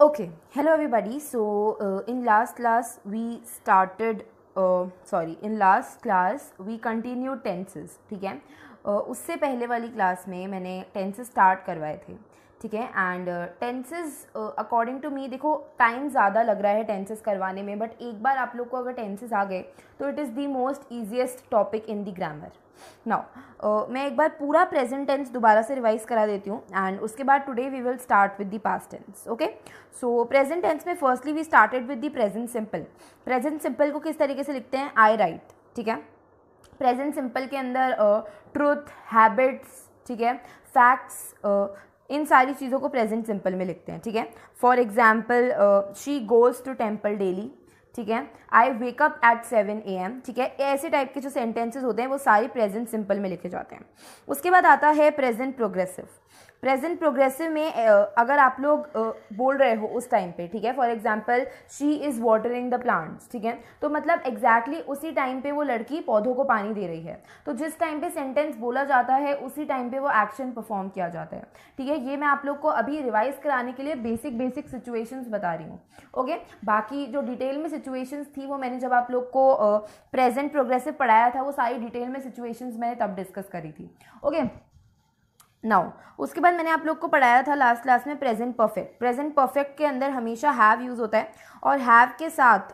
okay hello everybody so uh, in last class we started uh, sorry in last class we continued tenses ठीक है uh, उससे पहले वाली class में मैंने टेंसेस स्टार्ट करवाए थे ठीक है and tenses according to me देखो टाइम ज़्यादा लग रहा है टेंसेस करवाने में बट एक बार आप लोग को अगर टेंसेस आ गए तो it is the most easiest topic in the grammar now uh, मैं एक बार पूरा प्रेजेंट टेंस दोबारा से रिवाइज करा देती हूँ एंड उसके बाद today we will start with the past tense okay so present tense में firstly we started with the present simple present simple को किस तरीके से लिखते हैं आई राइट ठीक है प्रेजेंट सिंपल के अंदर ट्रूथ uh, हैबिट्स ठीक है फैक्ट्स uh, इन सारी चीज़ों को प्रेजेंट सिंपल में लिखते हैं ठीक है for example she goes to temple daily ठीक है I wake up at seven A M ठीक है ऐसे टाइप के जो सेंटेंसेज होते हैं वो सारे प्रेजेंट सिंपल में लिखे जाते हैं उसके बाद आता है प्रेजेंट प्रोग्रेसिव प्रेजेंट प्रोग्रेसिव में अगर आप लोग बोल रहे हो उस टाइम पे ठीक है for example she is watering the plants ठीक है तो मतलब एग्जैक्टली exactly उसी टाइम पे वो लड़की पौधों को पानी दे रही है तो जिस टाइम पे सेंटेंस बोला जाता है उसी टाइम पे वो एक्शन परफॉर्म किया जाता है ठीक है ये मैं आप लोग को अभी रिवाइज कराने के लिए बेसिक बेसिक सिचुएशन बता रही हूँ ओके बाकी जो डिटेल में सिचुएशंस थी वो मैंने जब आप लोग को प्रेजेंट uh, प्रोग्रेसिव पढ़ाया था वो सारी डिटेल में सिचुएशंस मैंने तब डिस्कस करी थी ओके okay. नाउ उसके बाद मैंने आप लोग को पढ़ाया था लास्ट क्लास में प्रेजेंट परफेक्ट प्रेजेंट परफेक्ट के अंदर हमेशा हैव यूज़ होता है और हैव के साथ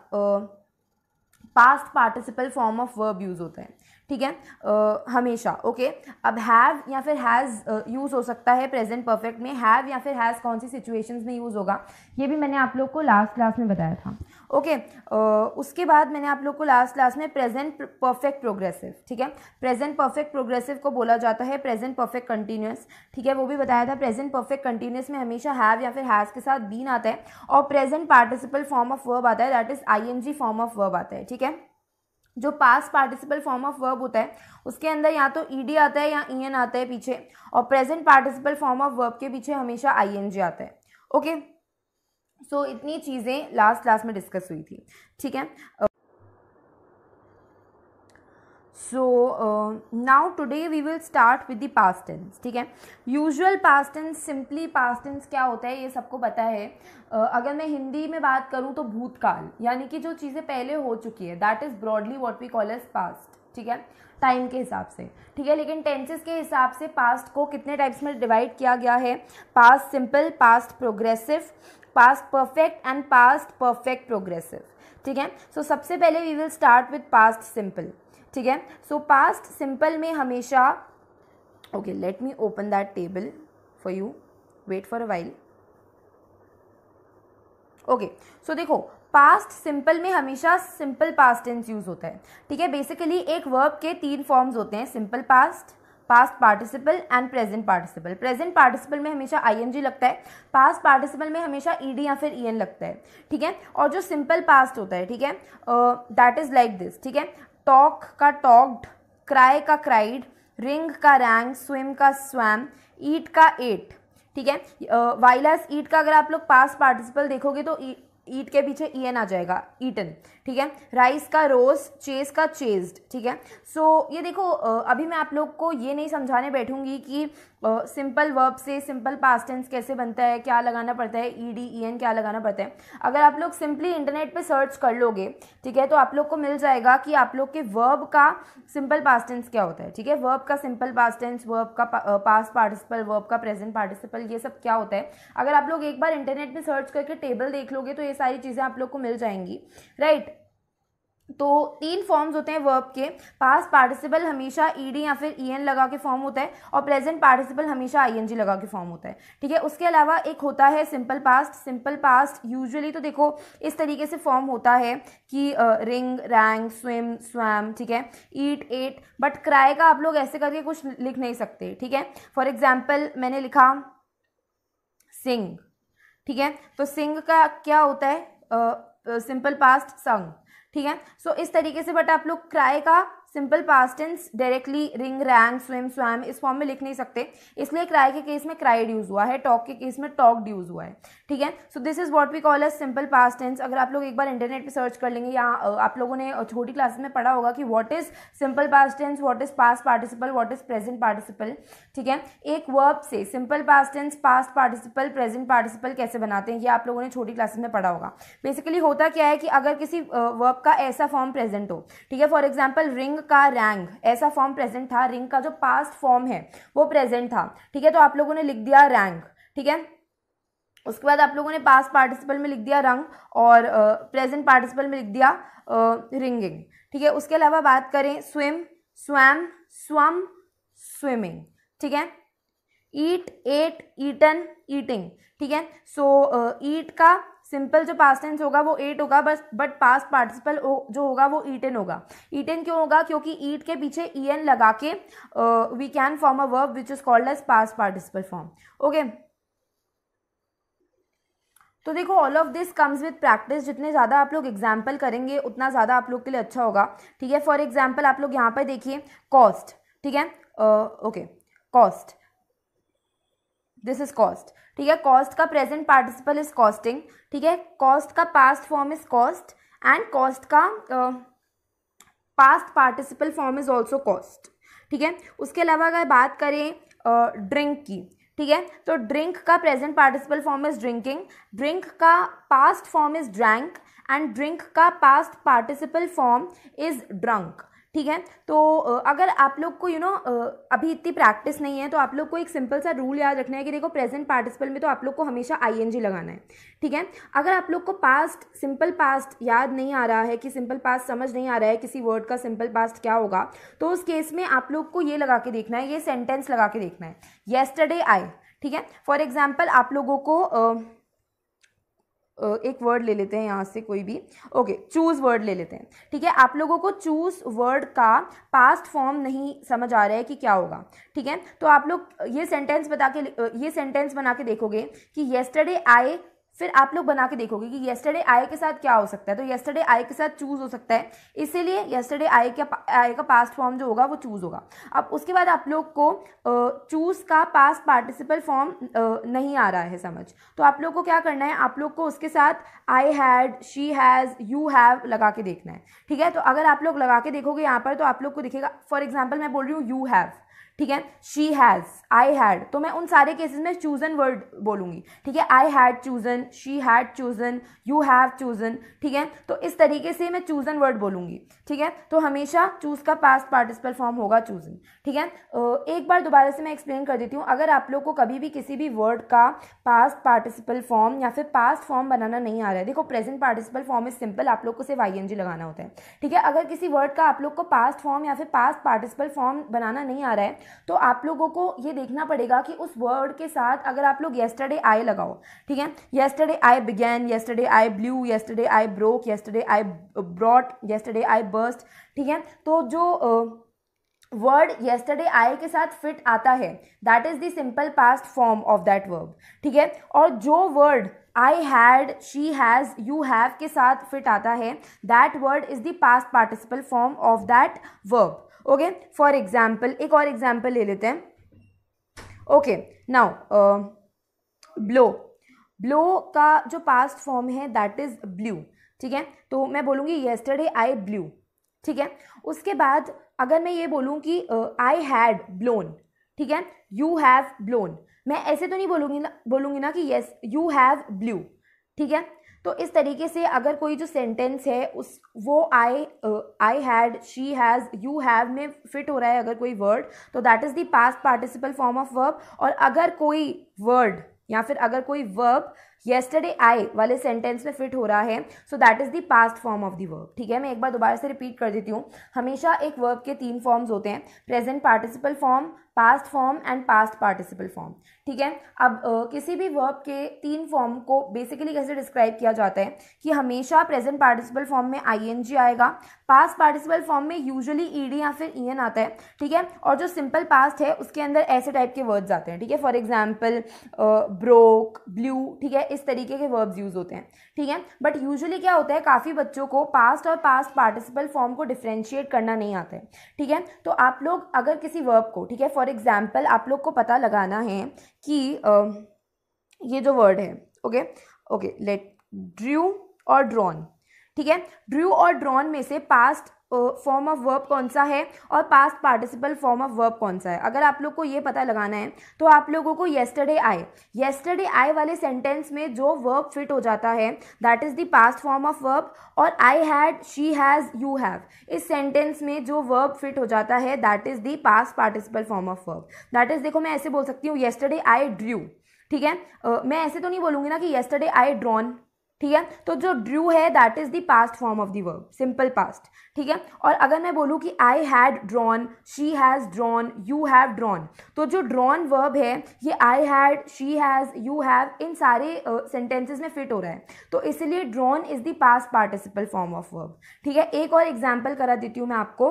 past participle form of verb use होता है ठीक है uh, हमेशा ओके okay? अब हैव या फिर हैज़ यूज़ हो सकता है प्रेजेंट परफेक्ट में हैव या फिर हैज़ कौन सी सिचुएशंस में यूज़ होगा ये भी मैंने आप लोग को लास्ट क्लास में बताया था ओके उसके बाद मैंने आप लोग को लास्ट क्लास में प्रेजेंट परफेक्ट प्रोग्रेसिव ठीक है प्रेजेंट परफेक्ट प्रोग्रेसिव को बोला जाता है प्रेजेंट परफेक्ट कंटिन्यूस ठीक है वो भी बताया था प्रेजेंट परफेक्ट कंटिन्यूस में हमेशा हैव या फिर हैज़ के साथ बीन आता है और present participle form of verb आता है that is I form of verb आता है ठीक है जो past participle form of verb होता है उसके अंदर या तो ई डी आता है या ई एन आता है पीछे और present participle form of verb के पीछे हमेशा आई एन जी आता है ओके okay? सो so, इतनी चीज़ें लास्ट क्लास में डिस्कस हुई थी ठीक है so now today we will start with the past tense ठीक है usual past tense simply past tense क्या होता है ये सबको पता है uh, अगर मैं हिंदी में बात करूँ तो भूतकाल यानी कि जो चीज़ें पहले हो चुकी है that is broadly what we call as past ठीक है टाइम के हिसाब से ठीक है लेकिन टेंसेस के हिसाब से पास्ट को कितने टाइप्स में डिवाइड किया गया है past simple past progressive past perfect and past perfect progressive ठीक है सो so, सबसे पहले we will start with past simple ठीक है सो पास्ट सिंपल में हमेशा okay let me open that table for you wait for a while okay so देखो past simple में हमेशा सिंपल पास्ट टेंस यूज होता है ठीक है बेसिकली एक वर्ब के तीन फॉर्म्स होते हैं simple past past participle and present participle present participle में हमेशा आईएनजी लगता है पास्ट पार्टिसिपल में हमेशा ईडी या फिर ईएन लगता है ठीक है और जो सिंपल पास्ट होता है ठीक है दैट इज लाइक दिस ठीक है टॉक का टॉक्ड क्राई का क्राइड रिंग का रैंग स्विम का स्वैम ईट का एट ठीक है वाइलास ईट का अगर आप लोग पास पार्टिसिपल देखोगे तो e, ईट के पीछे ई एन आ जाएगा ईटन ठीक है राइस का रोज चेज का चेज्ड ठीक है सो so, ये देखो अभी मैं आप लोग को ये नहीं समझाने बैठूंगी कि सिंपल वर्ब से सिंपल पास्ट टेंस कैसे बनता है क्या लगाना पड़ता है ई डी ई एन क्या लगाना पड़ता है अगर आप लोग सिंपली इंटरनेट पे सर्च कर लोगे ठीक है तो आप लोग को मिल जाएगा कि आप लोग के वर्ब का सिंपल पास्ट टेंस क्या होता है ठीक है वर्ब का सिंपल पास्ट टेंस वर्ब का पास्ट पार्टिसिपल वर्ब का प्रेजेंट पार्टिसिपल ये सब क्या होता है अगर आप लोग एक बार इंटरनेट पर सर्च करके टेबल देख लोगे तो ये सारी चीज़ें आप लोग को मिल जाएंगी राइट तो तीन फॉर्म्स होते हैं वर्ब के पास पार्टिसिपल हमेशा ईडी या फिर ई एन लगा के फॉर्म होता है और प्रेजेंट पार्टिसिपल हमेशा आई एन जी लगा के फॉर्म होता है ठीक है उसके अलावा एक होता है simple past simple past usually तो देखो इस तरीके से फॉर्म होता है कि रिंग रैंग स्विम स्वैम ठीक है ईट एट बट क्राई का आप लोग ऐसे करके कुछ लिख नहीं सकते ठीक है फॉर एग्जाम्पल मैंने लिखा सिंग ठीक है तो सिंग का क्या होता है सिंपल पास्ट संग ठीक है सो so, इस तरीके से बट आप लोग किराए का simple past tense directly ring rang swim swam इस फॉर्म में लिख नहीं सकते इसलिए क्राई के केस में क्राइड यूज़ हुआ है टॉक के केस में टॉक्ड यूज़ हुआ है ठीक है so this is what we call as simple past tense अगर आप लोग एक बार इंटरनेट पर सर्च कर लेंगे या आप लोगों ने छोटी क्लासेस में पढ़ा होगा कि what is simple past tense what is past participle what is present participle ठीक है एक वर्ब से simple past tense past participle present participle कैसे बनाते हैं ये आप लोगों ने छोटी क्लासेस में पढ़ा होगा बेसिकली होता क्या है कि अगर किसी वर्ब का ऐसा फॉर्म प्रेजेंट हो ठीक है फॉर एग्जाम्पल रिंग रिंग का रैंग ऐसा फॉर्म प्रेजेंट था रिंग का जो पास्ट फॉर्म है वो प्रेजेंट था ठीक है तो आप लोगों ने लिख दिया रैंग ठीक है उसके बाद आप लोगों ने पास्ट पार्टिसिपल में लिख दिया रंग और प्रेजेंट uh, पार्टिसिपल में लिख दिया रिंगिंग uh, ठीक है उसके अलावा बात करें स्विम स्वैम स्वम स्विमिंग ठीक है ईट एट ईटन ईटिंग ठीक है सो ईट का सिंपल जो पास टेंस होगा वो एट होगा बस बट पास पार्टिसिपल जो होगा वो ईटन होगा ईटन क्यों होगा क्योंकि ईट के पीछे ई एन लगा के we can form a verb which is called as past participle form okay तो देखो all of this comes with practice जितने ज़्यादा आप लोग एग्जाम्पल करेंगे उतना ज़्यादा आप लोग के लिए अच्छा होगा ठीक है फॉर एग्जाम्पल आप लोग यहाँ पर देखिए कॉस्ट ठीक है okay cost this is cost ठीक है कॉस्ट का प्रेजेंट पार्टिसिपल इज कॉस्टिंग ठीक है कॉस्ट का past form is cost and cost का past participle form is also cost ठीक है उसके अलावा अगर बात करें ड्रिंक की ठीक है तो ड्रिंक का present participle form is drinking drink का past form is drank and drink का past participle form is drunk ठीक है तो अगर आप लोग को यू you नो know, अभी इतनी प्रैक्टिस नहीं है तो आप लोग को एक सिंपल सा रूल याद रखना है कि देखो प्रेजेंट पार्टिसिपल में तो आप लोग को हमेशा आई लगाना है ठीक है अगर आप लोग को पास्ट सिंपल पास्ट याद नहीं आ रहा है कि सिंपल पास्ट समझ नहीं आ रहा है किसी वर्ड का सिंपल पास्ट क्या होगा तो उस केस में आप लोग को ये लगा के देखना है ये सेंटेंस लगा के देखना है येस्टरडे आई ठीक है फॉर एग्जाम्पल आप लोगों को uh, एक वर्ड ले लेते हैं यहाँ से कोई भी ओके चूज़ वर्ड ले लेते हैं ठीक है आप लोगों को चूज़ वर्ड का पास्ट फॉर्म नहीं समझ आ रहा है कि क्या होगा ठीक है तो आप लोग ये सेंटेंस बता के ये सेंटेंस बना के देखोगे कि येस्टरडे आई फिर आप लोग बना के देखोगे कि येस्टरडे आई के साथ क्या हो सकता है तो येस्टरडे आई के साथ चूज हो सकता है इसीलिए येस्टरडे आई का आई का पास्ट फॉर्म जो होगा वो चूज होगा अब उसके बाद आप लोग को चूज का पास्ट पार्टिसिपल फॉर्म नहीं आ रहा है समझ तो आप लोग को क्या करना है आप लोग को उसके साथ I had she has you have लगा के देखना है ठीक है तो अगर आप लोग लगा के देखोगे यहाँ पर तो आप लोग को दिखेगा फॉर एग्जाम्पल मैं बोल रही हूँ यू हैव ठीक है शी हैज़ आई हैड तो मैं उन सारे केसेस में चूज़न वर्ड बोलूँगी ठीक है I had chosen she had chosen you have chosen ठीक है तो इस तरीके से मैं चूज़न वर्ड बोलूँगी ठीक है तो हमेशा चूज़ का पास्ट पार्टिसिपल फॉर्म होगा चूज़न ठीक है एक बार दोबारा से मैं एक्सप्लेन कर देती हूँ अगर आप लोग को कभी भी किसी भी वर्ड का पास्ट पार्टिसिपल फॉर्म या फिर पास्ट फॉर्म बनाना नहीं आ रहा है देखो present participle form is simple आप लोग को सिर्फ आई लगाना होता है ठीक है अगर किसी वर्ड का आप लोग को पास्ट फॉर्म या फिर पास्ट पार्टिसिपल फॉर्म बनाना नहीं आ रहा है तो आप लोगों को ये देखना पड़ेगा कि उस वर्ड के साथ अगर आप लोग येस्टरडे आई लगाओ ठीक है yesterday I began yesterday I blew yesterday I broke yesterday I brought yesterday I burst ठीक है तो जो वर्ड येस्टरडे आई के साथ फिट आता है that is the simple past form of that verb ठीक है और जो word I had, she has, you have के साथ फिट आता है that word is the past participle form of that verb okay for example एक और एग्जाम्पल ले लेते हैं ओके नाउ ब्लो ब्लो का जो पास्ट फॉर्म है दैट इज़ ब्लू ठीक है तो मैं बोलूँगी येस्टरडे आई ब्लू ठीक है उसके बाद अगर मैं ये बोलूँ कि आई हैड ब्लोन ठीक है यू हैव ब्लोन मैं ऐसे तो नहीं बोलूँगी ना बोलूँगी ना कि येस यू हैव ब्लू ठीक है तो इस तरीके से अगर कोई जो सेंटेंस है उस वो I I had she has you have में फिट हो रहा है अगर कोई वर्ड तो that is the past participle form of verb और अगर कोई वर्ड या फिर अगर कोई वर्ब येस्टरडे आई वाले सेंटेंस में फिट हो रहा है so that is the past form of the verb ठीक है मैं एक बार दोबारा से रिपीट कर देती हूँ हमेशा एक वर्ब के तीन फॉर्म्स होते हैं present participle form past form and past participle form ठीक है अब uh, किसी भी वर्ब के तीन फॉर्म को बेसिकली कैसे डिस्क्राइब किया जाता है कि हमेशा प्रेजेंट पार्टिसिपल फॉर्म में आई आएगा पास्ट पार्टिसिपल फॉर्म में यूजुअली ईडी या फिर ई आता है ठीक है और जो सिंपल पास्ट है उसके अंदर ऐसे टाइप के वर्ड्स आते हैं ठीक है फॉर एग्जाम्पल ब्रोक ब्लू ठीक है इस तरीके के वर्ब्स यूज़ होते हैं ठीक है बट यूजुअली क्या होता है काफ़ी बच्चों को पास्ट और पास्ट पार्टिसिपल फॉर्म को डिफ्रेंशिएट करना नहीं आता है ठीक है तो आप लोग अगर किसी वर्ब को ठीक है फॉर एग्जाम्पल आप लोग को पता लगाना है कि आ, ये जो वर्ड है ओके ओके लेट ड्र्यू और ड्रॉन ठीक है ड्र्यू और ड्रॉन में से पास्ट फॉर्म ऑफ वर्ब कौन सा है और past participle form of verb कौन सा है अगर आप लोग को ये पता लगाना है तो आप लोगों को येस्टरडे आई येस्टरडे आई वाले सेंटेंस में जो वर्ब फिट हो जाता है that is the past form of verb और I had she has you have इस सेंटेंस में जो वर्ब फिट हो जाता है that is the past participle form of verb that is देखो मैं ऐसे बोल सकती हूँ येस्टरडे आई ड्र्यू ठीक है uh, मैं ऐसे तो नहीं बोलूँगी ना कि येस्टरडे आई ड्रॉन ठीक है तो जो ड्रू है that is the past form of the verb simple past ठीक है और अगर मैं बोलूँ कि I had drawn she has drawn you have drawn तो जो ड्रॉन वर्ब है ये I had she has you have इन सारे सेंटेंसेज uh, में फिट हो रहा है तो इसलिए drawn is the past participle form of verb ठीक है एक और एग्जाम्पल करा देती हूँ मैं आपको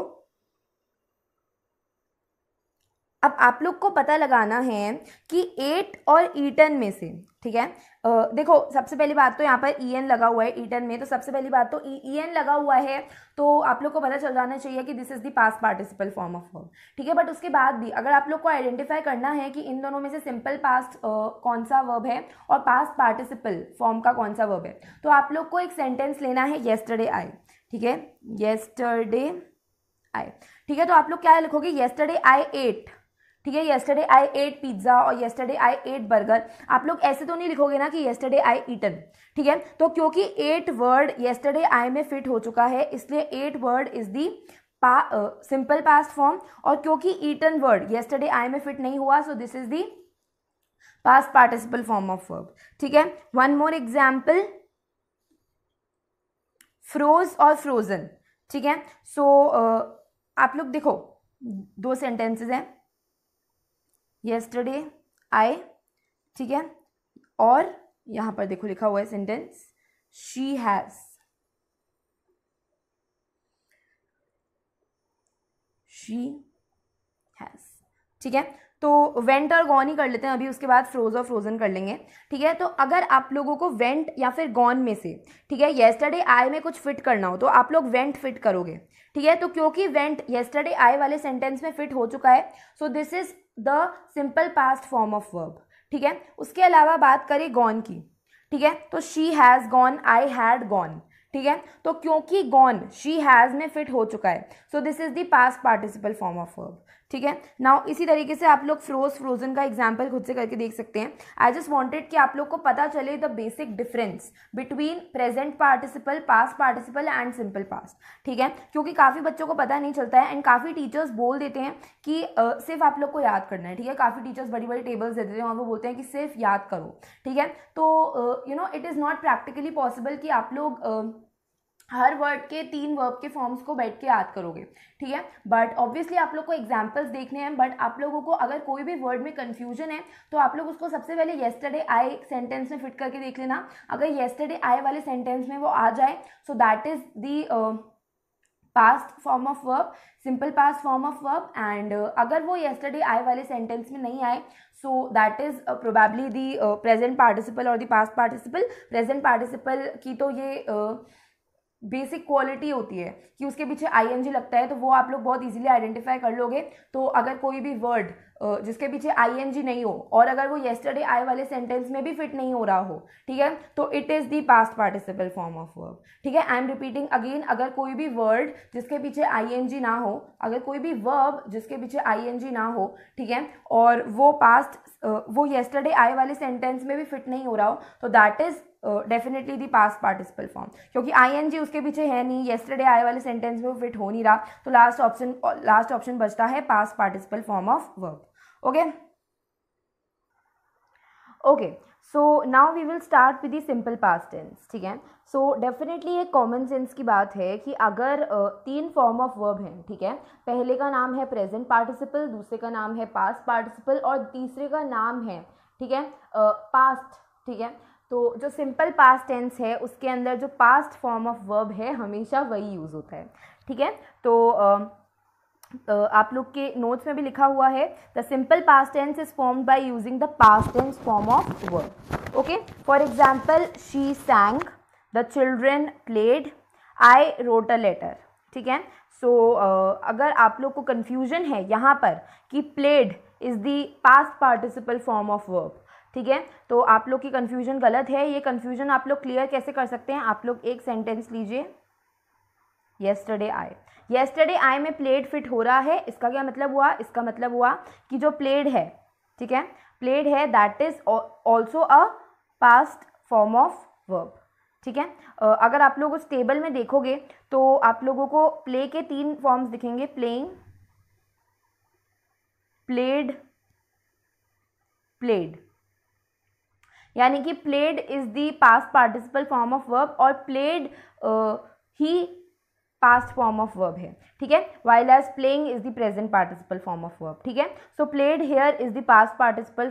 अब आप लोग को पता लगाना है कि एट और ईटन में से ठीक है आ, देखो सबसे पहली बात तो यहाँ पर ई एन लगा हुआ है ईटन में तो सबसे पहली बात तो ई e-, एन लगा हुआ है तो आप लोग को पता चल जाना चाहिए कि this is the past participle form of verb ठीक है बट उसके बाद भी अगर आप लोग को आइडेंटिफाई करना है कि इन दोनों में से सिंपल पास्ट कौन सा वर्ब है और पास्ट पार्टिसिपल फॉर्म का कौन सा वर्ब है तो आप लोग को एक सेंटेंस लेना है येस्टरडे आई ठीक है येस्टरडे आई ठीक है तो आप लोग क्या लिखोगे येस्टरडे आई एट ठीक है येस्टरडे आई एट पिज्ज़ा और येस्टरडे आई एट बर्गर आप लोग ऐसे तो नहीं लिखोगे ना कि येस्टरडे आई ईटन ठीक है तो क्योंकि एट वर्ड येस्टरडे आई में फिट हो चुका है इसलिए एट वर्ड इज़ दी पा सिंपल पास्ट फॉर्म और क्योंकि ईटन वर्ड येस्टरडे आई में फिट नहीं हुआ so this is the past participle form of verb ठीक है वन मोर एग्जाम्पल फ्रोज और फ्रोजन ठीक है सो so, uh, आप लोग देखो दो सेंटेंसेस हैं येस्टरडे आई ठीक है और यहाँ पर देखो लिखा हुआ है sentence she has she has ठीक है तो वेंट और गॉन ही कर लेते हैं अभी उसके बाद फ्रोज और फ्रोजन कर लेंगे ठीक है तो अगर आप लोगों को वेंट या फिर गॉन में से ठीक है येस्टरडे आई में कुछ फिट करना हो तो आप लोग वेंट फिट करोगे ठीक है तो क्योंकि वेंट येस्टरडे आई वाले सेंटेंस में फिट हो चुका है so this is the simple past form of verb ठीक है उसके अलावा बात करें गॉन की ठीक है तो she has gone I had gone ठीक है तो क्योंकि गॉन शी हैज़ में फिट हो चुका है so this is the past participle form of verb ठीक है नाउ इसी तरीके से आप लोग फ्रोज फ्रोजन का एग्जाम्पल खुद से करके देख सकते हैं आई जस्ट वॉन्टेड कि आप लोग को पता चले the basic difference between present participle past participle and simple past ठीक है क्योंकि काफ़ी बच्चों को पता नहीं चलता है एंड काफ़ी टीचर्स बोल देते हैं कि uh, सिर्फ आप लोग को याद करना है ठीक है काफ़ी टीचर्स बड़ी बड़ी टेबल्स देते हैं और वो बोलते हैं कि सिर्फ याद करो ठीक है तो you know it is not practically possible कि आप लोग uh, हर वर्ड के तीन वर्ब के फॉर्म्स को बैठ के याद करोगे ठीक है बट ऑब्वियसली आप लोग को एग्जाम्पल्स देखने हैं बट आप लोगों को अगर कोई भी वर्ड में कन्फ्यूजन है तो आप लोग उसको सबसे पहले येस्टरडे आई सेंटेंस में फिट करके देख लेना अगर येस्टरडे आई वाले सेंटेंस में वो आ जाए so that is the past form of verb simple past form of verb and अगर वो येस्टरडे आए वाले सेंटेंस में नहीं आए so that is probably the present participle और the past participle present participle की तो ये uh, बेसिक क्वालिटी होती है कि उसके पीछे आई लगता है तो वो आप लोग बहुत इजीली आइडेंटिफाई कर लोगे तो अगर कोई भी वर्ड जिसके पीछे आई नहीं हो और अगर वो येस्टरडे आए वाले सेंटेंस में भी फिट नहीं हो रहा हो ठीक है तो it is the past participle form of verb ठीक है आई एम रिपीटिंग अगेन अगर कोई भी वर्ड जिसके पीछे आई ना हो अगर कोई भी वर्ब जिसके पीछे आई ना हो ठीक है और वो पास्ट वो येस्टरडे आए वाले सेंटेंस में भी फिट नहीं हो रहा हो तो that is definitely the past participle form क्योंकि आई उसके पीछे है नहीं येस्टरडे आए वाले सेंटेंस में वो फिट हो नहीं रहा तो लास्ट ऑप्शन लास्ट ऑप्शन बचता है past participle form of verb okay okay so now we will start with the simple past tense ठीक है सो डेफिनेटली एक कॉमन सेंस की बात है कि अगर तीन फॉर्म ऑफ वर्ब हैं ठीक है पहले का नाम है प्रेजेंट पार्टिसिपल दूसरे का नाम है पास्ट पार्टिसिपल और तीसरे का नाम है ठीक है पास्ट ठीक है तो जो सिंपल पास्ट टेंस है उसके अंदर जो पास्ट फॉर्म ऑफ वर्ब है हमेशा वही यूज़ होता है ठीक है तो आप लोग के नोट्स में भी लिखा हुआ है the simple past tense is form by using the past tense form of verb okay for example she sang the children played I wrote a letter ठीक है सो अगर आप लोग को कन्फ्यूजन है यहाँ पर कि played is the past participle form of verb ठीक है तो आप लोग की कन्फ्यूजन गलत है ये कन्फ्यूजन आप लोग क्लियर कैसे कर सकते हैं आप लोग एक सेंटेंस लीजिए येस्टरडे आई येस्टरडे आई में प्लेड फिट हो रहा है इसका क्या मतलब हुआ इसका मतलब हुआ कि जो प्लेड है ठीक है प्लेड है that is also a past form of verb ठीक है अगर आप लोग उस टेबल में देखोगे तो आप लोगों को प्ले के तीन फॉर्म्स दिखेंगे प्लेइंग प्लेड प्लेड यानी कि played is the past participle form of verb और प्लेड ही पास्ट फॉर्म ऑफ वर्ब है ठीक है while as playing is the present participle form of verb ठीक है so played here is the past participle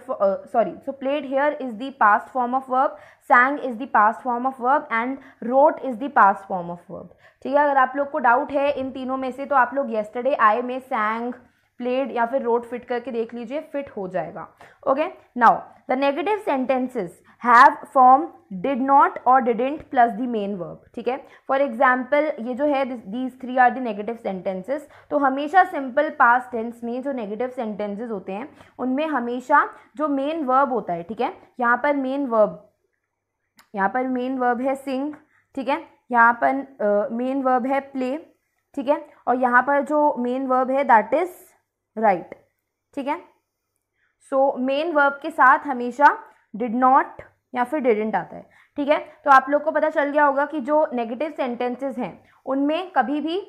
sorry so played here is the past form of verb sang is the past form of verb and wrote is the past form of verb ठीक है अगर आप लोग को doubt है इन तीनों में से तो आप लोग येस्टरडे आई में सैंग प्लेड या फिर रोड फिट करके देख लीजिए फिट हो जाएगा okay now the negative sentences have form did not और didn't plus the main verb ठीक है फॉर एग्जाम्पल ये जो है these three are the negative sentences तो हमेशा सिंपल पास टेंस में जो नेगेटिव सेंटेंसेस होते हैं उनमें हमेशा जो मेन वर्ब होता है ठीक है यहाँ पर मेन वर्ब यहाँ पर मेन वर्ब है सिंग ठीक है यहाँ पर मेन वर्ब है प्ले ठीक है और यहाँ पर जो मेन वर्ब है दैट इज़ राइट ठीक है सो मेन वर्ब के साथ हमेशा डिड नॉट या फिर डिडेंट आता है ठीक है तो आप लोग को पता चल गया होगा कि जो नेगेटिव सेंटेंसेस हैं उनमें कभी भी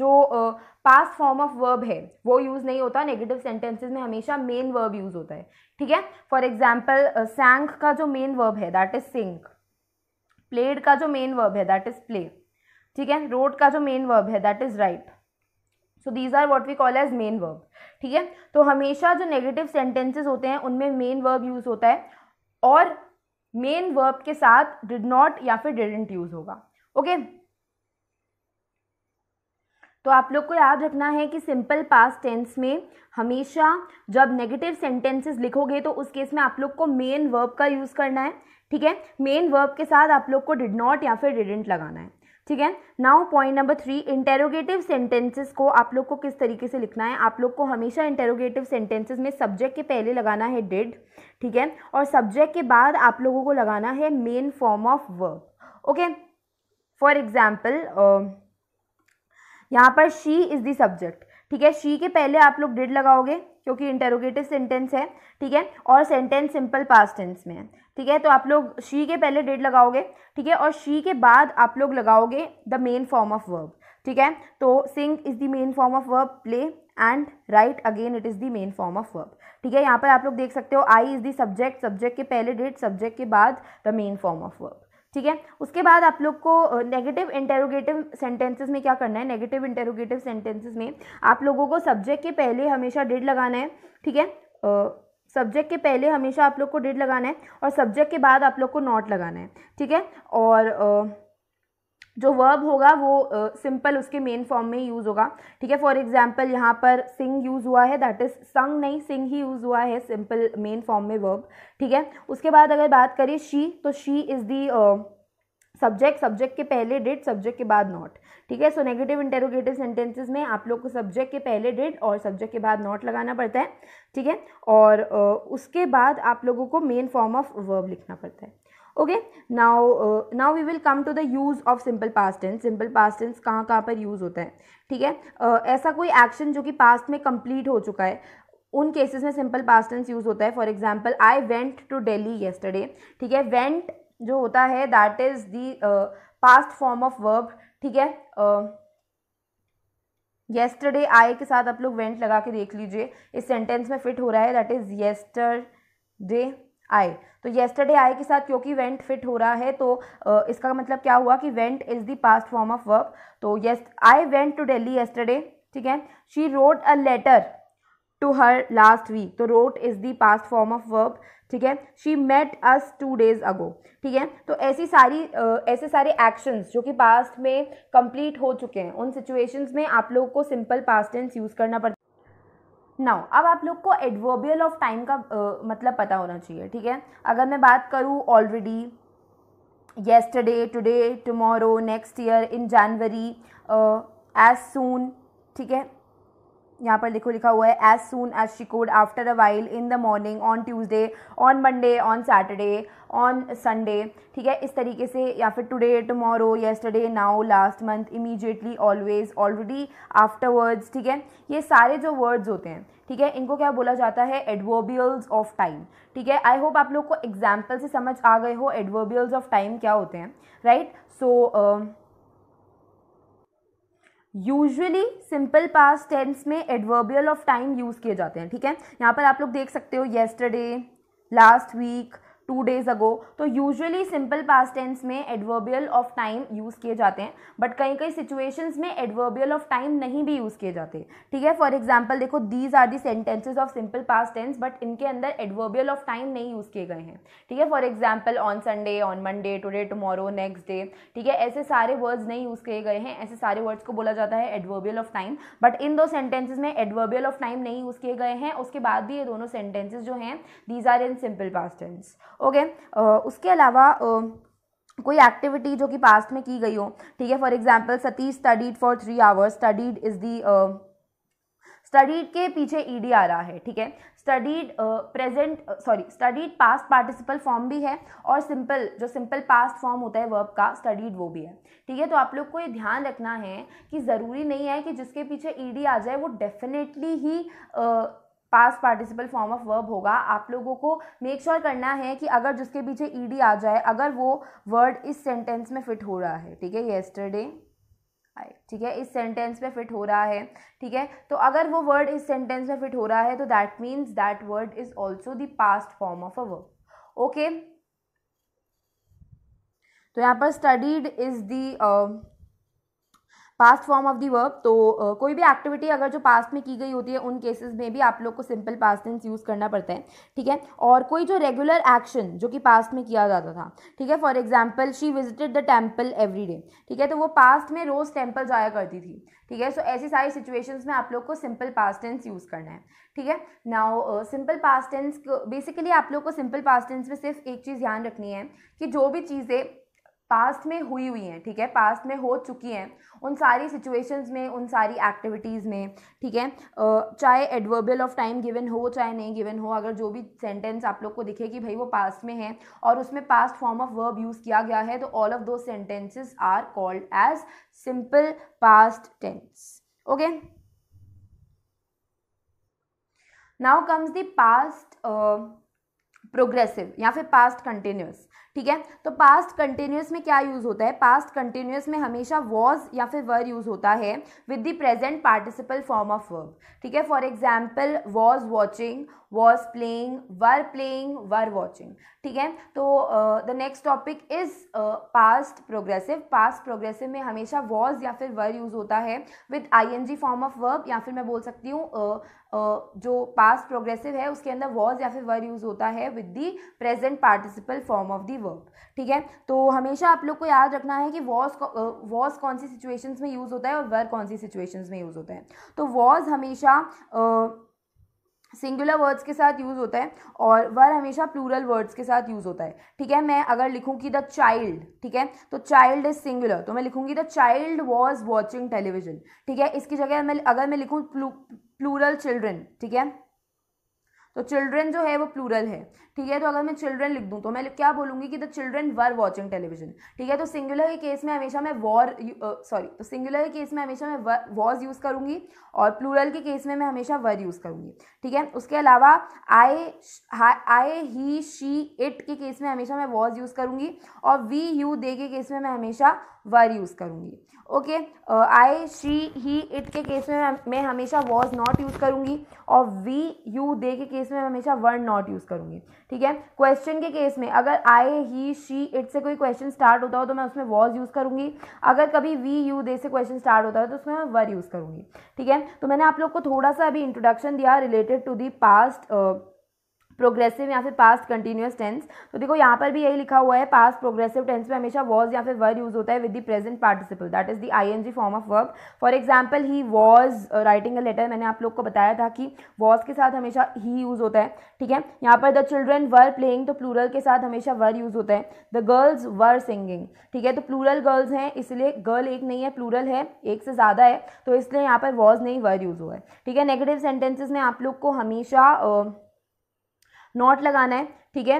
जो पास्ट फॉर्म ऑफ वर्ब है वो यूज़ नहीं होता नेगेटिव सेंटेंसेस में हमेशा मेन वर्ब यूज़ होता है ठीक है फॉर एग्जाम्पल सैंक का जो मेन वर्ब है दैट इज सिंक प्लेड का जो मेन वर्ब है दैट इज प्ले ठीक है रोड का जो मेन वर्ब है that is write so these are what we call as main verb ठीक है तो हमेशा जो नेगेटिव सेंटेंसेज होते हैं उनमें मेन वर्ब यूज़ होता है और मेन वर्ब के साथ डिड नॉट या फिर डिडेंट यूज़ होगा ओके तो आप लोग को याद रखना है कि सिंपल पास्ट टेंस में हमेशा जब नेगेटिव सेंटेंसेस लिखोगे तो उस केस में आप लोग को मेन वर्ब का यूज़ करना है ठीक है मेन वर्ब के साथ आप लोग को डिड नॉट या फिर डिडेंट लगाना है ठीक है now point number three interrogative sentences को आप लोग को किस तरीके से लिखना है आप लोग को हमेशा इंटेरोगेटिव सेंटेंसेस में सब्जेक्ट के पहले लगाना है डिड ठीक है और सब्जेक्ट के बाद आप लोगों को लगाना है main form of verb okay for example यहाँ पर शी इज़ दी सब्जेक्ट ठीक है शी के पहले आप लोग डिड लगाओगे क्योंकि इंटेरोगेटिव सेंटेंस है ठीक है और सेंटेंस सिंपल पास्ट टेंस में है ठीक है तो आप लोग शी के पहले डेट लगाओगे ठीक है और शी के बाद आप लोग लगाओगे the main form of verb ठीक है तो sing is the main form of verb play and write again it is the main form of verb ठीक है यहाँ पर आप लोग देख सकते हो I is the subject subject के पहले डेट सब्जेक्ट के बाद the main form of verb ठीक है उसके बाद आप लोग को नेगेटिव इंटेरोगेटिव सेंटेंसेस में क्या करना है नेगेटिव इंटेरोगेटिव सेंटेंसेस में आप लोगों को सब्जेक्ट के पहले हमेशा डेड लगाना है ठीक है सब्जेक्ट के पहले हमेशा आप लोग को डेड लगाना है और सब्जेक्ट के बाद आप लोग को नॉट लगाना है ठीक है और uh, जो वर्ब होगा वो सिंपल uh, उसके मेन फॉर्म में यूज़ होगा ठीक है फॉर एग्जाम्पल यहाँ पर सिंग यूज़ हुआ है दैट इज़ संग नहीं सिंग ही यूज़ हुआ है सिंपल मेन फॉर्म में वर्ब ठीक है उसके बाद अगर बात करें शी तो she is the subject subject के पहले डिड सब्जेक्ट के बाद नॉट ठीक है सो नेगेटिव इंटेरोगेटिव सेंटेंसेज में आप लोग को सब्जेक्ट के पहले डिड और सब्जेक्ट के बाद नॉट लगाना पड़ता है ठीक है और uh, उसके बाद आप लोगों को मेन फॉर्म ऑफ वर्ब लिखना पड़ता है okay now now we will come to the use of simple past tense simple past tense कहाँ कहाँ पर यूज़ होता है ठीक है uh, ऐसा कोई एक्शन जो कि पास्ट में कंप्लीट हो चुका है उन केसेस में सिंपल पास्ट टेंस यूज़ होता है for example I went to Delhi yesterday ठीक है वेंट जो होता है that is the past form of verb ठीक है येस्टरडे uh, आई के साथ आप लोग वेंट लगा के देख लीजिए इस सेंटेंस में फिट हो रहा है that is yesterday I तो येस्टरडे आई के साथ क्योंकि वेंट फिट हो रहा है तो इसका मतलब क्या हुआ कि went is the past form of work तो ये I went to Delhi yesterday ठीक है she wrote a letter to her last week तो wrote is the past form of verb ठीक है she met us two days ago ठीक है तो ऐसी सारी ऐसे सारे एक्शंस जो कि पास्ट में कंप्लीट हो चुके हैं उन सिचुएशंस में आप लोगों को सिंपल पास्ट टेंस यूज़ करना पड़ता नाउ अब आप लोग को एडवर्बियल ऑफ टाइम का uh, मतलब पता होना चाहिए ठीक है अगर मैं बात करूँ already yesterday today tomorrow next year in January as soon ठीक है यहाँ पर देखो लिखा हुआ है as soon as she could after a while in the morning on Tuesday on Monday on Saturday on Sunday ठीक है इस तरीके से या फिर today tomorrow yesterday now last month immediately always already afterwards ठीक है ये सारे जो वर्ड्स होते हैं ठीक है इनको क्या बोला जाता है एडवर्बियल्स ऑफ टाइम ठीक है आई होप आप लोग को एग्जाम्पल से समझ आ गए हो एडवर्बियल्स ऑफ टाइम क्या होते हैं right so so, uh, usually simple past tense में एडवर्बियल ऑफ टाइम यूज़ किए जाते हैं ठीक है यहाँ पर आप लोग देख सकते हो yesterday last week two days ago तो यूजुअली सिंपल पास टेंस में एडवर्बियल ऑफ टाइम यूज़ किए जाते हैं बट कई कई सिचुएशंस में एडवर्बियल ऑफ टाइम नहीं भी यूज़ किए जाते ठीक है फॉर एग्जाम्पल देखो these are the sentences of simple past tense but इनके अंदर एडवर्बियल ऑफ टाइम नहीं यूज़ किए गए हैं ठीक है for example on Sunday on Monday today tomorrow next day ठीक है ऐसे सारे वर्ड्स नहीं यूज़ किए गए हैं ऐसे सारे वर्ड्स को बोला जाता है एडवर्बियल ऑफ टाइम बट इन दो सेंटेंसेज में एडवर्बियल ऑफ टाइम नहीं यूज़ किए गए हैं उसके बाद भी ये दोनों सेंटेंसेज जो हैं these are in simple past tense okay उसके अलावा कोई एक्टिविटी जो कि पास्ट में की गई हो ठीक है for example Satish studied for three hours studied is the studied के पीछे ईडी आ रहा है ठीक है studied present sorry studied past participle form भी है और सिंपल जो सिंपल पास्ट फॉर्म होता है वर्ब का स्टडीड वो भी है ठीक है तो आप लोग को ये ध्यान रखना है कि ज़रूरी नहीं है कि जिसके पीछे ईडी आ जाए वो डेफिनेटली ही uh, past participle form of verb होगा आप लोगों को मेक श्योर sure करना है कि अगर जिसके पीछे ईडी आ जाए अगर वो वर्ड इस सेंटेंस में फिट हो रहा है ठीक है येस्टरडे ठीक है इस सेंटेंस में फिट हो रहा है ठीक है तो अगर वो वर्ड इस सेंटेंस में फिट हो रहा है तो that means that word is also the past form of a verb okay तो यहाँ पर studied is the past form of the verb तो कोई भी एक्टिविटी अगर जो पास्ट में की गई होती है उन केसेस में भी आप लोग को सिंपल पास्ट टेंस यूज़ करना पड़ता है ठीक है और कोई जो रेगुलर एक्शन जो कि पास्ट में किया जाता था ठीक है for example she visited the temple every day ठीक है तो वो पास्ट में रोज़ टेम्पल जाया करती थी ठीक है सो ऐसी सारी सिचुएशंस में आप लोग को सिंपल पास्ट टेंस यूज़ करना है ठीक है now simple past tense basically आप लोग को सिंपल पास्ट टेंस में सिर्फ एक चीज़ ध्यान रखनी है कि जो भी चीज़ें पास्ट में हुई हुई हैं ठीक है पास्ट में हो चुकी हैं उन सारी सिचुएशंस में उन सारी एक्टिविटीज़ में ठीक है चाहे एडवर्बल ऑफ टाइम गिवन हो चाहे नहीं गिवन हो अगर जो भी सेंटेंस आप लोग को दिखे कि भाई वो पास्ट में है और उसमें past form of verb use किया गया है तो all of those sentences are called as simple past tense okay now comes the past progressive या फिर पास्ट कंटिन्यूस ठीक है तो पास्ट कंटिन्यूस में क्या यूज़ होता है पास्ट कंटिन्यूस में हमेशा वॉज या फिर वर यूज़ होता है with the present participle form of verb ठीक है for example was watching was playing were playing were watching ठीक है तो the next topic is past progressive past progressive में हमेशा वॉज या फिर वर यूज़ होता है with I N G form of verb या फिर मैं बोल सकती हूँ uh, uh, जो पास्ट प्रोग्रेसिव है उसके अंदर वॉज या फिर वर यूज़ होता है with the present participle form of the auxiliary verb ठीक है तो हमेशा आप लोग को याद रखना है कि वॉज वॉज कौन सी सिचुएशंस में यूज़ होता है और वर्ब कौन सी सिचुएशंस में यूज़ होता है तो वॉज हमेशा सिंगुलर वर्ड्स के साथ यूज़ होता है और वर हमेशा प्लूरल वर्ड्स के साथ यूज़ होता है ठीक है मैं अगर लिखूँ कि द चाइल्ड ठीक है तो चाइल्ड इज सिंगुलर तो मैं लिखूँगी the child was watching television ठीक है इसकी जगह मैं अगर मैं लिखूँ प्लूरल चिल्ड्रन ठीक है तो चिल्ड्रेन जो है वो प्लूरल है ठीक है तो अगर मैं चिल्ड्रेन लिख दूँ तो मैं क्या बोलूँगी कि the children were watching television ठीक है तो सिंगुलर के केस में हमेशा मैं वॉर सॉरी तो सिंगुलर के केस में हमेशा मैं वॉज यूज़ करूँगी और प्लूरल के केस में मैं हमेशा वर यूज़ करूँगी ठीक है उसके अलावा I I he she it के केस में हमेशा मैं वॉज यूज़ करूँगी और वी यू दे के केस में मैं हमेशा वर यूज़ करूँगी okay I she he it के केस में मैं हमेशा वॉज नॉट यूज़ करूँगी और वी यू दे के केस में हमेशा वर नॉट यूज़ करूँगी ठीक है क्वेश्चन के केस में अगर आई ही शी इट से कोई क्वेश्चन स्टार्ट होता हो तो मैं उसमें वॉज यूज़ करूँगी अगर कभी वी यू दे से क्वेश्चन स्टार्ट होता है तो उसमें मैं वर यूज़ करूँगी ठीक है तो मैंने आप लोग को थोड़ा सा अभी इंट्रोडक्शन दिया related to the past progressive या फिर पास्ट कंटिन्यूस टेंस तो देखो यहाँ पर भी यही लिखा हुआ है पास्ट प्रोग्रेसिव टेंस में हमेशा वॉज या फिर वर यूज होता है with the present participle that is the I N G form of verb for example he was writing a letter मैंने आप लोग को बताया था कि वॉज के साथ हमेशा ही यूज होता है ठीक है यहाँ पर द चिल्ड्रेन वर प्लेइंग तो प्लूरल के साथ हमेशा वर यूज होता है द गर्ल्स वर सिंगिंग ठीक है तो प्लूरल गर्ल्स हैं इसलिए गर्ल एक नहीं है प्लूरल है एक से ज़्यादा है तो इसलिए यहाँ पर वॉज नहीं वर यूज़ हुआ है ठीक है नेगेटिव सेंटेंसेस में आप लोग को हमेशा uh, नॉट लगाना है ठीक है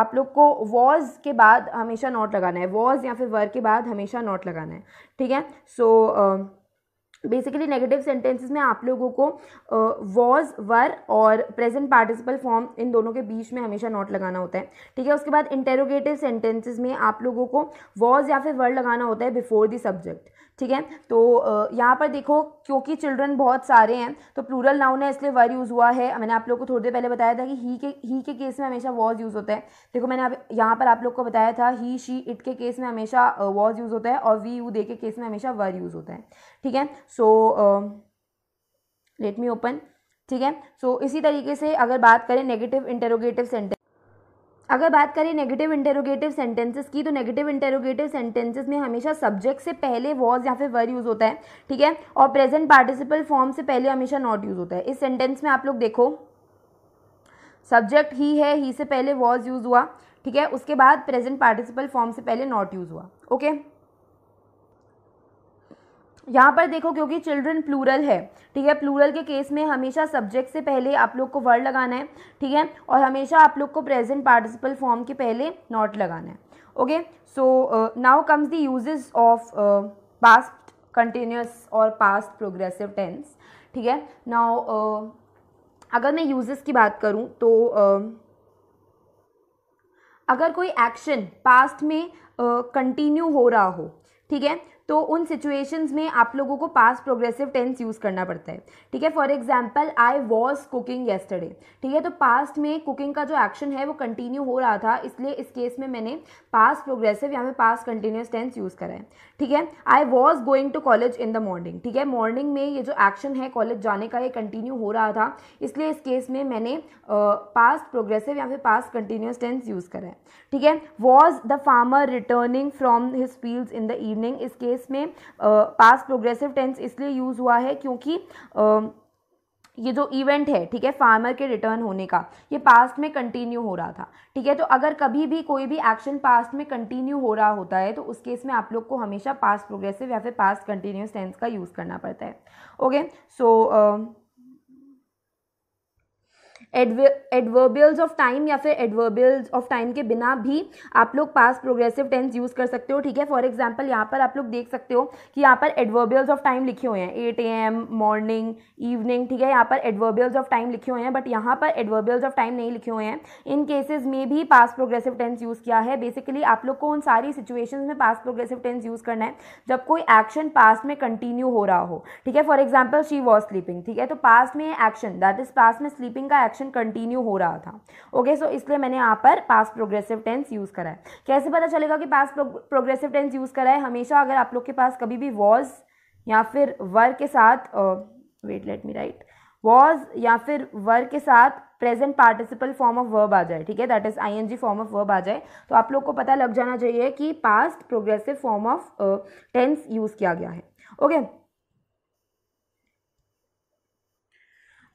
आप लोग को वॉज के बाद हमेशा नॉट लगाना है वॉज या फिर वर के बाद हमेशा नॉट लगाना है ठीक है सो बेसिकली नेगेटिव सेंटेंसेस में आप लोगों को वॉज वर और प्रेजेंट पार्टिसिपल फॉर्म इन दोनों के बीच में हमेशा नॉट लगाना होता है ठीक है उसके बाद इंटेरोगेटिव सेंटेंसेस में आप लोगों को वॉज या फिर वर लगाना होता है बिफोर दी सब्जेक्ट ठीक है तो uh, यहाँ पर देखो क्योंकि चिल्ड्रन बहुत सारे हैं तो प्लूरल नाउन है इसलिए वर यूज़ हुआ है मैंने आप लोग को थोड़ी देर पहले बताया था कि ही के ही के केस में हमेशा वॉज यूज़ होता है देखो मैंने आप यहाँ पर आप लोग को बताया था ही शी इट के केस में हमेशा वॉज यूज़ होता है और वी यू दे के केस में हमेशा वर यूज़ होता है ठीक है सो लेट मी ओपन ठीक है सो इसी तरीके से अगर बात करें नेगेटिव इंटेरोगेटिव सेंटेंस अगर बात करें नेगेटिव इंटेरोगेटिव सेंटेंसेस की तो नेगेटिव इंटेरोगेटिव सेंटेंसेस में हमेशा सब्जेक्ट से पहले वॉज या फिर वर यूज़ होता है ठीक है और प्रेजेंट पार्टिसिपल फॉर्म से पहले हमेशा नॉट यूज़ होता है इस सेंटेंस में आप लोग देखो सब्जेक्ट ही है ही से पहले वॉज यूज़ हुआ ठीक है उसके बाद प्रेजेंट पार्टिसिपल फॉर्म से पहले नॉट यूज़ हुआ ओके okay? यहाँ पर देखो क्योंकि चिल्ड्रन प्लूरल है ठीक है प्लूरल के केस में हमेशा सब्जेक्ट से पहले आप लोग को वर्ड लगाना है ठीक है और हमेशा आप लोग को प्रेजेंट पार्टिसिपल फॉर्म के पहले नॉट लगाना है okay so now comes the uses of past continuous और पास्ट प्रोग्रेसिव टेंस ठीक है नाउ uh, अगर मैं यूजेस की बात करूँ तो uh, अगर कोई एक्शन पास्ट में कंटिन्यू uh, हो रहा हो ठीक है तो उन सिचुएशंस में आप लोगों को पास प्रोग्रेसिव टेंस यूज़ करना पड़ता है ठीक है for example I was cooking yesterday ठीक है तो पास्ट में कुकिंग का जो एक्शन है वो कंटिन्यू हो रहा था इसलिए इस केस में मैंने पास प्रोग्रेसिव या फिर पास कंटिन्यूस टेंस यूज़ करा है ठीक है I was going to college in the morning ठीक है मॉर्निंग में ये जो एक्शन है कॉलेज जाने का ये कंटिन्यू हो रहा था इसलिए इस केस में मैंने पास्ट प्रोग्रेसिव या फिर पास्ट कंटिन्यूस टेंस यूज़ करा है ठीक है was the farmer returning from his field in the evening इस केस केस में पास प्रोग्रेसिव टेंस इसलिए यूज़ हुआ है क्योंकि ये जो इवेंट है ठीक है फार्मर के रिटर्न होने का ये पास्ट में कंटिन्यू हो रहा था ठीक है तो अगर कभी भी कोई भी एक्शन पास्ट में कंटिन्यू हो रहा होता है तो उस केस में आप लोग को हमेशा पास्ट प्रोग्रेसिव या फिर पास्ट कंटिन्यूस टेंस का यूज़ करना पड़ता है okay so so, uh, adverbials of time या फिर एडवर्बियल्स ऑफ टाइम के बिना भी आप लोग पास प्रोग्रेसिव टेंस यूज़ कर सकते हो ठीक है फॉर एग्जाम्पल यहाँ पर आप लोग देख सकते हो कि यहाँ पर एडवर्बियल्स ऑफ टाइम लिखे हुए हैं eight A M morning evening ठीक है यहाँ पर एडवर्बियल्स ऑफ टाइम लिखे हुए हैं बट यहाँ पर एडवर्बियल्स ऑफ टाइम नहीं लिखे हुए हैं इन केसेज में भी पास प्रोग्रेसिव टेंस यूज़ किया है बेसिकली आप लोग को उन सारी सिचुएशन में पास प्रोग्रेसिव टेंस यूज़ करना है जब कोई एक्शन पास्ट में कंटिन्यू हो रहा हो ठीक है for example she was sleeping ठीक है तो पास्ट में एक्शन दैट इज पास्ट में स्लीपिंग का एक्शन एक्शन कंटिन्यू हो रहा था ओके सो इसलिए मैंने यहाँ पर पास प्रोग्रेसिव टेंस यूज़ करा है कैसे पता चलेगा कि पास प्रोग्रेसिव टेंस यूज़ करा है हमेशा अगर आप लोग के पास कभी भी वॉज या फिर वर के साथ wait let me write was या फिर वर के साथ present participle form of verb आ जाए ठीक है that is I N G form of verb आ जाए तो आप लोग को पता लग जाना चाहिए कि past progressive form of tense use किया गया है ओके okay?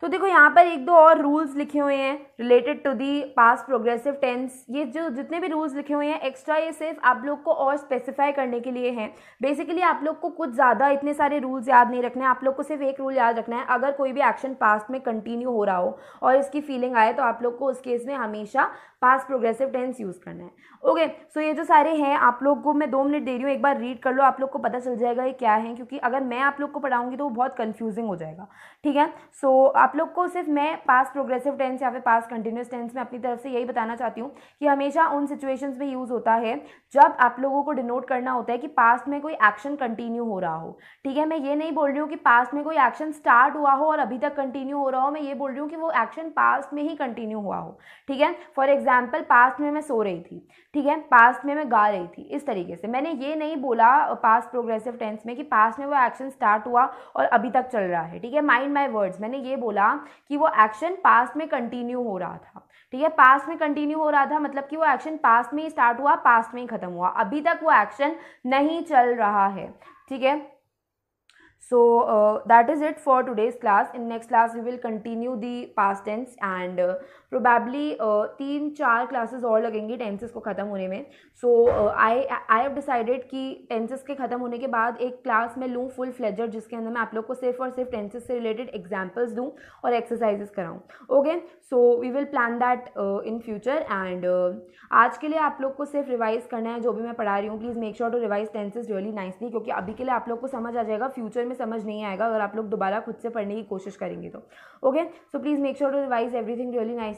तो देखो यहाँ पर एक दो और रूल्स लिखे हुए हैं related to the past progressive tense ये जो जितने भी रूल्स लिखे हुए हैं एक्स्ट्रा ये सिर्फ आप लोग को और स्पेसिफाई करने के लिए हैं बेसिकली आप लोग को कुछ ज़्यादा इतने सारे रूल्स याद नहीं रखने हैं आप लोग को सिर्फ एक रूल याद रखना है अगर कोई भी एक्शन पास्ट में कंटिन्यू हो रहा हो और इसकी फीलिंग आए तो आप लोग को उस केस में हमेशा पास प्रोग्रेसिव टेंस यूज़ करना है ओके सो ये जो सारे हैं आप लोग को मैं दो मिनट दे रही हूँ एक बार रीड कर लो आप लोग को पता चल जाएगा ये क्या है क्योंकि अगर मैं आप लोग को पढ़ाऊँगी तो वो बहुत कन्फ्यूजिंग हो जाएगा ठीक है सो so, आप आप लोग को सिर्फ मैं पास प्रोग्रेसिव टेंस या फिर पास कंटिन्यूस टेंस में अपनी तरफ से यही बताना चाहती हूँ कि हमेशा उन सिचुएशंस में यूज़ होता है जब आप लोगों को डिनोट करना होता है कि पास्ट में कोई एक्शन कंटिन्यू हो रहा हो ठीक है मैं ये नहीं बोल रही हूँ कि पास्ट में कोई एक्शन स्टार्ट हुआ हो और अभी तक कंटिन्यू हो रहा हो मैं ये बोल रही हूँ कि वो एक्शन पास्ट में ही कंटिन्यू हुआ हो ठीक है फॉर एग्जाम्पल पास्ट में मैं सो रही थी ठीक है पास्ट में मैं गा रही थी इस तरीके से मैंने ये नहीं बोला पास्ट प्रोग्रेसिव टेंस में कि पास्ट में वो एक्शन स्टार्ट हुआ और अभी तक चल रहा है ठीक है माइंड माई वर्ड्स मैंने ये बोला बोला कि वो एक्शन पास्ट में कंटिन्यू हो रहा था ठीक है पास्ट में कंटिन्यू हो रहा था मतलब कि वो एक्शन पास्ट में ही स्टार्ट हुआ पास्ट में ही खत्म हुआ अभी तक वो एक्शन नहीं चल रहा है ठीक है so that is it for for class in next class we will continue the past past and probably uh, तीन चार क्लासेस और लगेंगी टेंसेस को ख़त्म होने में so I I have decided कि टेंसेस के ख़त्म होने के बाद एक क्लास में लूँ फुल फ्लेजर जिसके अंदर मैं आप लोग को सिर्फ और सिर्फ टेंसेस से रिलेटेड एग्जाम्पल्स दूँ और एक्सरसाइजेस कराऊँ okay so we will plan that in future and आज के लिए आप लोग को सिर्फ रिवाइज़ करना है जो भी मैं पढ़ा रही हूँ please make sure to revise tenses really nicely क्योंकि अभी के लिए आप लोग को समझ आ जाएगा फ्यूचर में समझ नहीं आएगा अगर आप लोग दोबारा खुद से पढ़ने की कोशिश करेंगे तो okay so please make sure to revise everything really nice